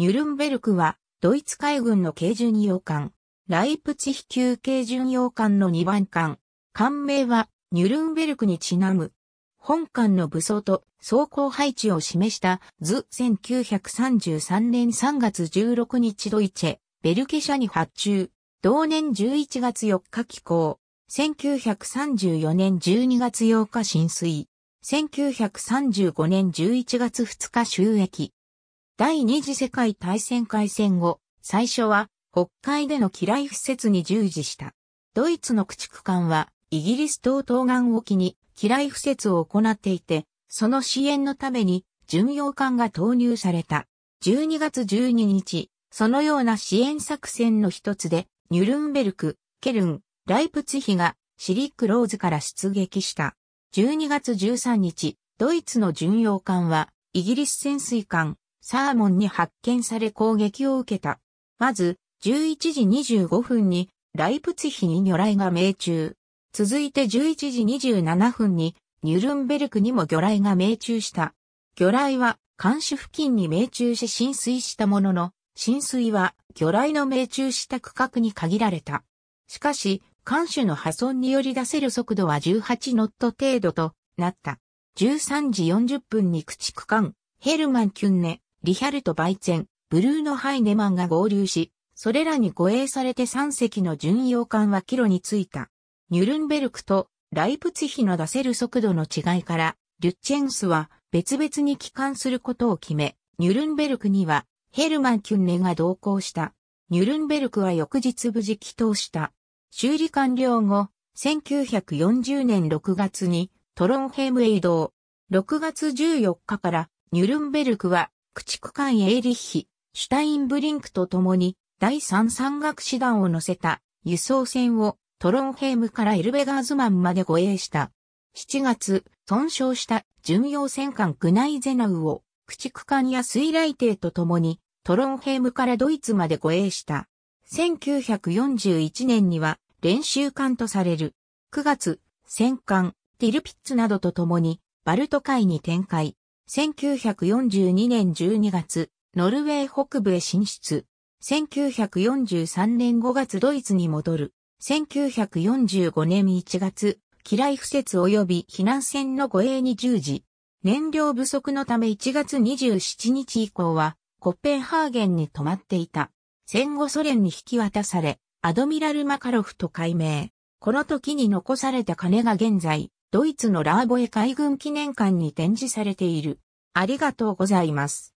ニュルンベルクは、ドイツ海軍の軽巡洋艦、ライプチヒ級軽巡洋艦の2番艦。艦名は、ニュルンベルクにちなむ。本艦の武装と装甲配置を示した図1933年3月16日ドイチェ、ベルケ社に発注。同年11月4日寄港。1934年12月8日浸水。1935年11月2日収益。第二次世界大戦開戦後、最初は北海での機雷敷設に従事した。ドイツの駆逐艦はイギリス島東岸沖に機雷敷設を行っていて、その支援のために巡洋艦が投入された。12月12日、そのような支援作戦の一つで、ニュルンベルク、ケルン、ライプツヒがシリックローズから出撃した。12月13日、ドイツの巡洋艦はイギリス潜水艦サーモンに発見され攻撃を受けた。まず、11時25分にライプツヒに魚雷が命中。続いて11時27分にニュルンベルクにも魚雷が命中した。魚雷は監視付近に命中し浸水したものの、浸水は魚雷の命中した区画に限られた。しかし、艦首の破損により出せる速度は18ノット程度となった。13時40分に駆逐艦ヘルマン・キュンネ、リヒャルト・バイツェン、ブルーノ・ハイネマンが合流し、それらに護衛されて3隻の巡洋艦は帰路に着いた。ニュルンベルクとライプツヒの出せる速度の違いから、リュッチェンスは別々に帰還することを決め、ニュルンベルクにはヘルマン・キュンネが同行した。ニュルンベルクは翌日無事帰投した。修理完了後、1940年6月にトロンヘムへ移動。6月14日からニュルンベルクは駆逐艦エーリッヒ、シュタインブリンクと共に第三山岳師団を乗せた輸送船をトロンヘームからエルベガーズマンまで護衛した。7月、損傷した巡洋戦艦グナイゼナウを駆逐艦や水雷艇と共にトロンヘームからドイツまで護衛した。1941年には練習艦とされる。9月、戦艦、ティルピッツなどと共にバルト海に展開。1942年12月、ノルウェー北部へ進出。1943年5月ドイツに戻る。1945年1月、機雷敷設及び避難船の護衛に従事。燃料不足のため1月27日以降は、コッペンハーゲンに泊まっていた。戦後ソ連に引き渡され、アドミラル・マカロフと改名。この時に残された金が現在、ドイツのラーボエ海軍記念館に展示されている。ありがとうございます。